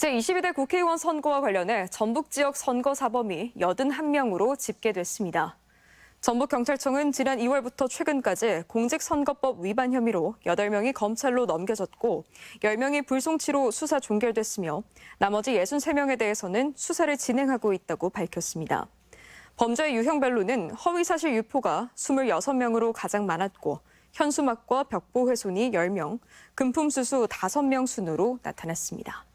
제22대 국회의원 선거와 관련해 전북 지역 선거사범이 81명으로 집계됐습니다. 전북경찰청은 지난 2월부터 최근까지 공직선거법 위반 혐의로 8명이 검찰로 넘겨졌고 10명이 불송치로 수사 종결됐으며 나머지 63명에 대해서는 수사를 진행하고 있다고 밝혔습니다. 범죄 유형별로는 허위사실 유포가 26명으로 가장 많았고 현수막과 벽보 훼손이 10명, 금품수수 5명 순으로 나타났습니다.